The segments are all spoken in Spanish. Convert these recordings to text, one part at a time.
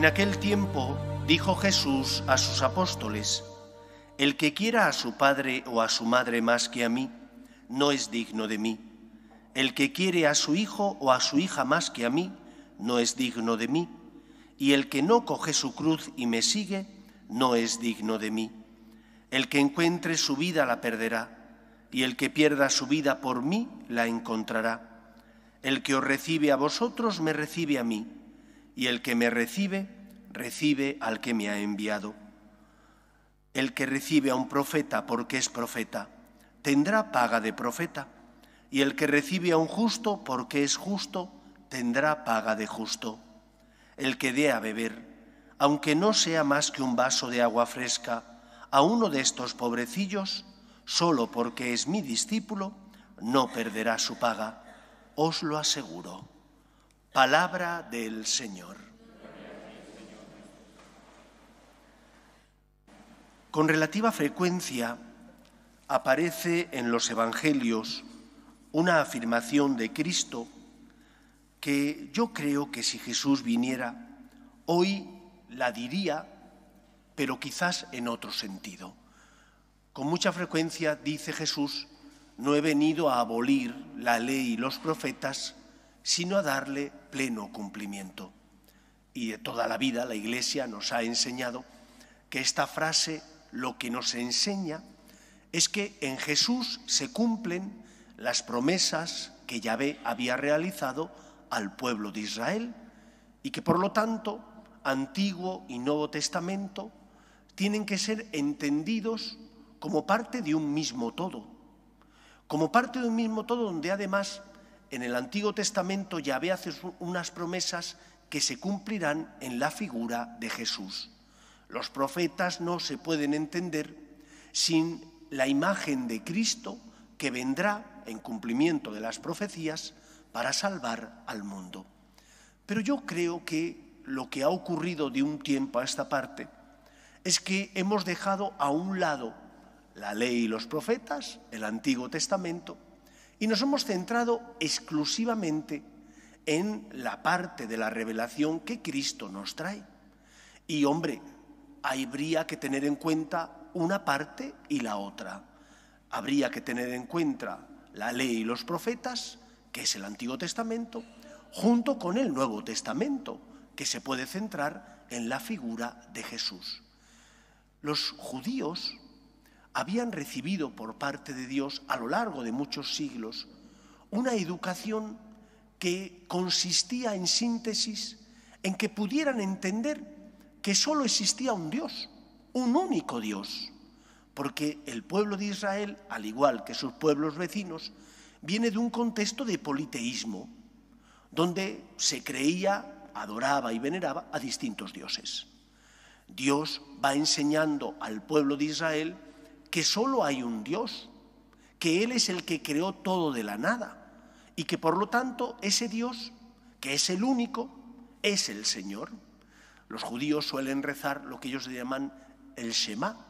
En aquel tiempo dijo Jesús a sus apóstoles, El que quiera a su padre o a su madre más que a mí, no es digno de mí. El que quiere a su hijo o a su hija más que a mí, no es digno de mí. Y el que no coge su cruz y me sigue, no es digno de mí. El que encuentre su vida la perderá, y el que pierda su vida por mí la encontrará. El que os recibe a vosotros, me recibe a mí, y el que me recibe, recibe al que me ha enviado. El que recibe a un profeta porque es profeta, tendrá paga de profeta, y el que recibe a un justo porque es justo, tendrá paga de justo. El que dé a beber, aunque no sea más que un vaso de agua fresca, a uno de estos pobrecillos, solo porque es mi discípulo, no perderá su paga, os lo aseguro. Palabra del Señor. con relativa frecuencia aparece en los Evangelios una afirmación de Cristo que yo creo que si Jesús viniera hoy la diría, pero quizás en otro sentido. Con mucha frecuencia dice Jesús, no he venido a abolir la ley y los profetas, sino a darle pleno cumplimiento. Y de toda la vida la Iglesia nos ha enseñado que esta frase lo que nos enseña es que en Jesús se cumplen las promesas que Yahvé había realizado al pueblo de Israel y que por lo tanto Antiguo y Nuevo Testamento tienen que ser entendidos como parte de un mismo todo, como parte de un mismo todo donde además en el Antiguo Testamento Yahvé hace unas promesas que se cumplirán en la figura de Jesús. Los profetas no se pueden entender sin la imagen de Cristo que vendrá en cumplimiento de las profecías para salvar al mundo. Pero yo creo que lo que ha ocurrido de un tiempo a esta parte es que hemos dejado a un lado la ley y los profetas, el Antiguo Testamento, y nos hemos centrado exclusivamente en la parte de la revelación que Cristo nos trae. Y hombre, habría que tener en cuenta una parte y la otra. Habría que tener en cuenta la ley y los profetas, que es el Antiguo Testamento, junto con el Nuevo Testamento, que se puede centrar en la figura de Jesús. Los judíos habían recibido por parte de Dios a lo largo de muchos siglos una educación que consistía en síntesis en que pudieran entender que solo existía un Dios, un único Dios, porque el pueblo de Israel, al igual que sus pueblos vecinos, viene de un contexto de politeísmo, donde se creía, adoraba y veneraba a distintos dioses. Dios va enseñando al pueblo de Israel que solo hay un Dios, que Él es el que creó todo de la nada y que por lo tanto ese Dios, que es el único, es el Señor. Los judíos suelen rezar lo que ellos llaman el Shema.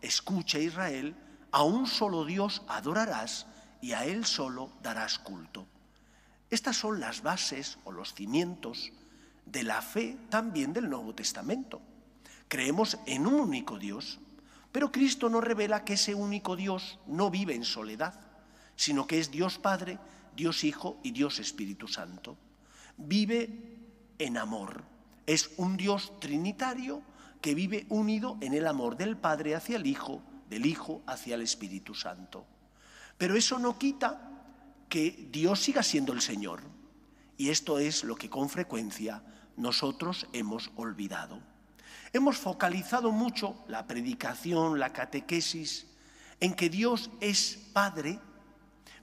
Escucha Israel, a un solo Dios adorarás y a Él solo darás culto. Estas son las bases o los cimientos de la fe también del Nuevo Testamento. Creemos en un único Dios, pero Cristo nos revela que ese único Dios no vive en soledad, sino que es Dios Padre, Dios Hijo y Dios Espíritu Santo. Vive en amor. Es un Dios trinitario que vive unido en el amor del Padre hacia el Hijo, del Hijo hacia el Espíritu Santo. Pero eso no quita que Dios siga siendo el Señor. Y esto es lo que con frecuencia nosotros hemos olvidado. Hemos focalizado mucho la predicación, la catequesis, en que Dios es Padre,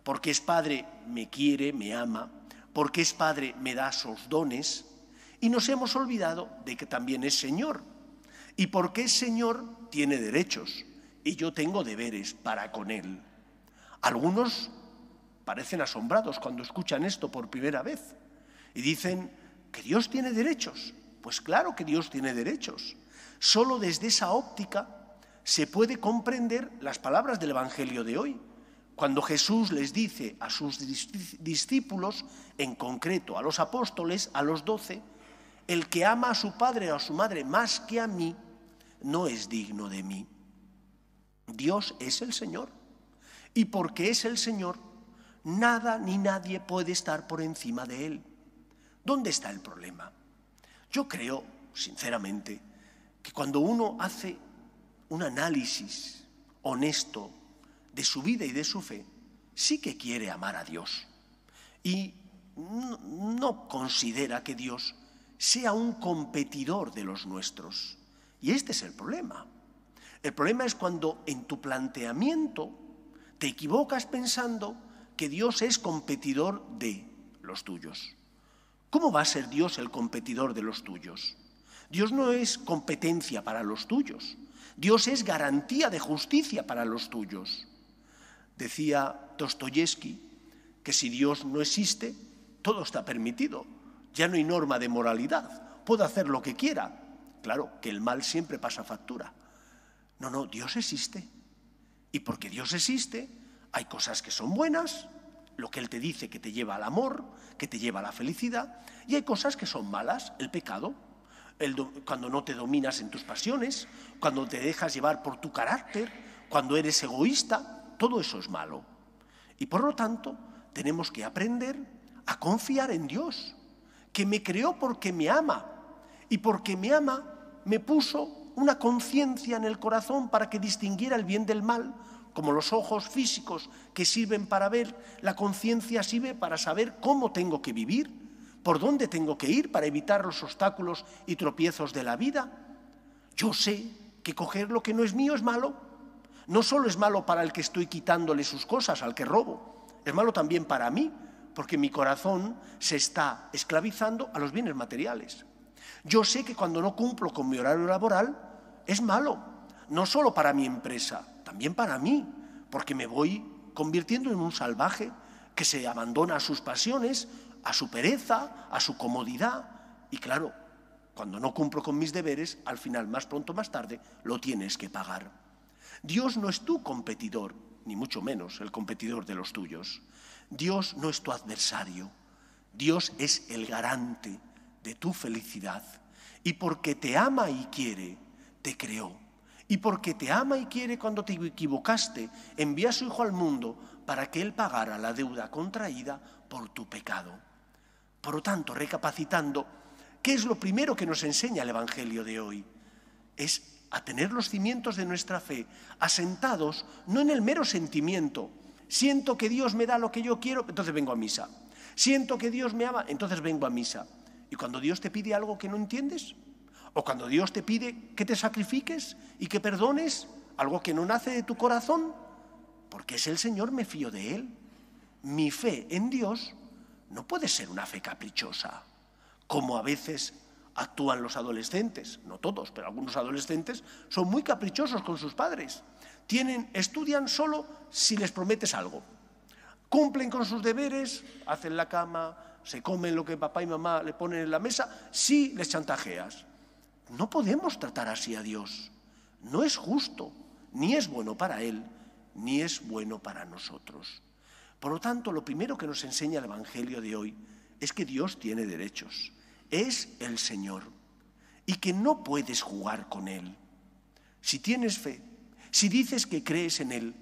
porque es Padre me quiere, me ama, porque es Padre me da sus dones, y nos hemos olvidado de que también es Señor. Y porque es Señor, tiene derechos. Y yo tengo deberes para con Él. Algunos parecen asombrados cuando escuchan esto por primera vez. Y dicen, ¿que Dios tiene derechos? Pues claro que Dios tiene derechos. Solo desde esa óptica se puede comprender las palabras del Evangelio de hoy, cuando Jesús les dice a sus discípulos, en concreto a los apóstoles, a los doce, el que ama a su padre o a su madre más que a mí, no es digno de mí. Dios es el Señor. Y porque es el Señor, nada ni nadie puede estar por encima de Él. ¿Dónde está el problema? Yo creo, sinceramente, que cuando uno hace un análisis honesto de su vida y de su fe, sí que quiere amar a Dios. Y no, considera que Dios sea un competidor de los nuestros. Y este es el problema. El problema es cuando en tu planteamiento te equivocas pensando que Dios es competidor de los tuyos. ¿Cómo va a ser Dios el competidor de los tuyos? Dios no es competencia para los tuyos. Dios es garantía de justicia para los tuyos. Decía Dostoyevsky que si Dios no existe, todo está permitido. Ya no hay norma de moralidad. Puedo hacer lo que quiera. Claro, que el mal siempre pasa factura. No, no, Dios existe. Y porque Dios existe, hay cosas que son buenas, lo que Él te dice que te lleva al amor, que te lleva a la felicidad, y hay cosas que son malas, el pecado, cuando no te dominas en tus pasiones, cuando te dejas llevar por tu carácter, cuando eres egoísta, todo eso es malo. Y por lo tanto, tenemos que aprender a confiar en Dios, que me creó porque me ama y porque me ama me puso una conciencia en el corazón para que distinguiera el bien del mal, como los ojos físicos que sirven para ver, la conciencia sirve para saber cómo tengo que vivir, por dónde tengo que ir para evitar los obstáculos y tropiezos de la vida. Yo sé que coger lo que no es mío es malo. No solo es malo para el que estoy quitándole sus cosas, al que robo, es malo también para mí, porque mi corazón se está esclavizando a los bienes materiales. Yo sé que cuando no cumplo con mi horario laboral es malo, no solo para mi empresa, también para mí, porque me voy convirtiendo en un salvaje que se abandona a sus pasiones, a su pereza, a su comodidad. Y claro, cuando no cumplo con mis deberes, al final, más pronto o más tarde, lo tienes que pagar. Dios no es tu competidor, ni mucho menos el competidor de los tuyos. Dios no es tu adversario, Dios es el garante de tu felicidad y porque te ama y quiere, te creó. Y porque te ama y quiere cuando te equivocaste, envía a su Hijo al mundo para que Él pagara la deuda contraída por tu pecado. Por lo tanto, recapacitando, ¿qué es lo primero que nos enseña el Evangelio de hoy? Es a tener los cimientos de nuestra fe asentados no en el mero sentimiento, Siento que Dios me da lo que yo quiero, entonces vengo a misa. Siento que Dios me ama, entonces vengo a misa. Y cuando Dios te pide algo que no entiendes, o cuando Dios te pide que te sacrifiques y que perdones algo que no nace de tu corazón, porque es el Señor, me fío de Él. Mi fe en Dios no puede ser una fe caprichosa, como a veces actúan los adolescentes, no todos, pero algunos adolescentes son muy caprichosos con sus padres estudian solo si les prometes algo. Cumplen con sus deberes, hacen la cama, se comen lo que papá y mamá le ponen en la mesa, si les chantajeas. No podemos tratar así a Dios. No es justo, ni es bueno para Él, ni es bueno para nosotros. Por lo tanto, lo primero que nos enseña el Evangelio de hoy es que Dios tiene derechos, es el Señor, y que no puedes jugar con Él. Si tienes fe, si dices que crees en Él,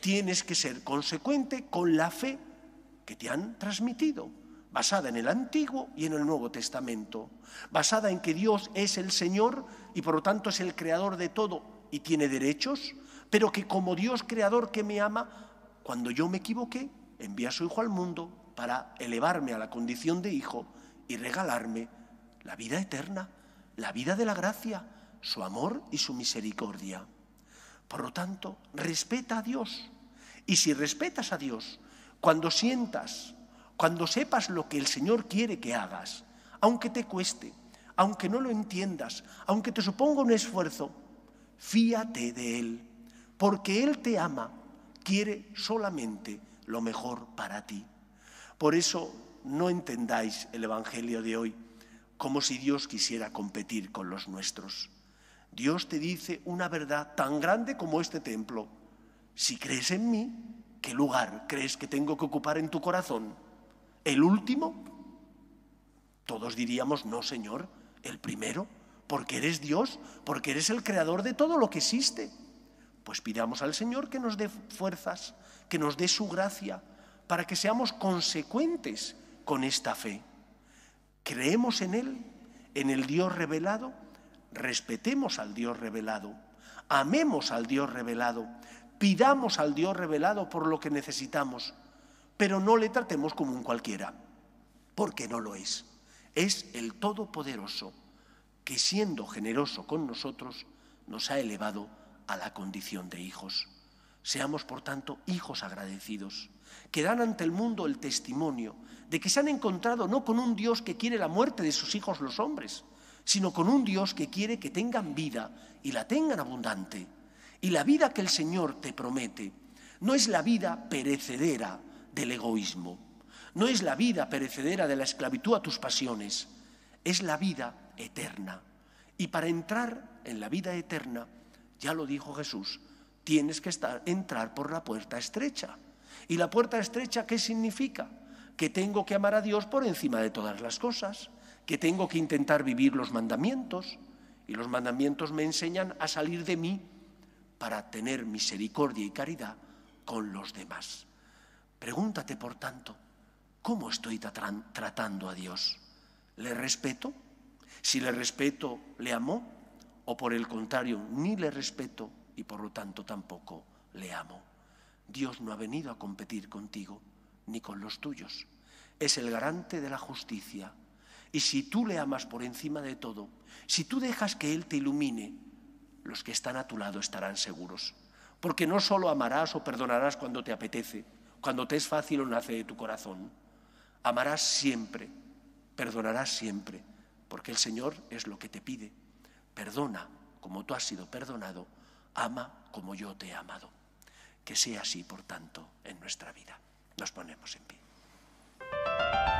tienes que ser consecuente con la fe que te han transmitido, basada en el Antiguo y en el Nuevo Testamento, basada en que Dios es el Señor y por lo tanto es el creador de todo y tiene derechos, pero que como Dios creador que me ama, cuando yo me equivoqué, envía a su Hijo al mundo para elevarme a la condición de Hijo y regalarme la vida eterna, la vida de la gracia, su amor y su misericordia. Por lo tanto, respeta a Dios. Y si respetas a Dios, cuando sientas, cuando sepas lo que el Señor quiere que hagas, aunque te cueste, aunque no lo entiendas, aunque te suponga un esfuerzo, fíate de Él, porque Él te ama, quiere solamente lo mejor para ti. Por eso no entendáis el Evangelio de hoy como si Dios quisiera competir con los nuestros. Dios te dice una verdad tan grande como este templo. Si crees en mí, ¿qué lugar crees que tengo que ocupar en tu corazón? ¿El último? Todos diríamos, no, Señor, el primero, porque eres Dios, porque eres el creador de todo lo que existe. Pues pidamos al Señor que nos dé fuerzas, que nos dé su gracia, para que seamos consecuentes con esta fe. Creemos en Él, en el Dios revelado Respetemos al Dios revelado, amemos al Dios revelado, pidamos al Dios revelado por lo que necesitamos, pero no le tratemos como un cualquiera, porque no lo es. Es el Todopoderoso que siendo generoso con nosotros nos ha elevado a la condición de hijos. Seamos, por tanto, hijos agradecidos, que dan ante el mundo el testimonio de que se han encontrado no con un Dios que quiere la muerte de sus hijos los hombres, sino con un Dios que quiere que tengan vida y la tengan abundante. Y la vida que el Señor te promete no es la vida perecedera del egoísmo, no es la vida perecedera de la esclavitud a tus pasiones, es la vida eterna. Y para entrar en la vida eterna, ya lo dijo Jesús, tienes que entrar por la puerta estrecha. ¿Y la puerta estrecha qué significa? Que tengo que amar a Dios por encima de todas las cosas que tengo que intentar vivir los mandamientos y los mandamientos me enseñan a salir de mí para tener misericordia y caridad con los demás. Pregúntate, por tanto, ¿cómo estoy tratando a Dios? ¿Le respeto? Si le respeto, le amo, o por el contrario, ni le respeto y por lo tanto tampoco le amo. Dios no ha venido a competir contigo ni con los tuyos. Es el garante de la justicia y si tú le amas por encima de todo, si tú dejas que Él te ilumine, los que están a tu lado estarán seguros. Porque no solo amarás o perdonarás cuando te apetece, cuando te es fácil o nace de tu corazón. Amarás siempre, perdonarás siempre, porque el Señor es lo que te pide. Perdona como tú has sido perdonado, ama como yo te he amado. Que sea así, por tanto, en nuestra vida. Nos ponemos en pie.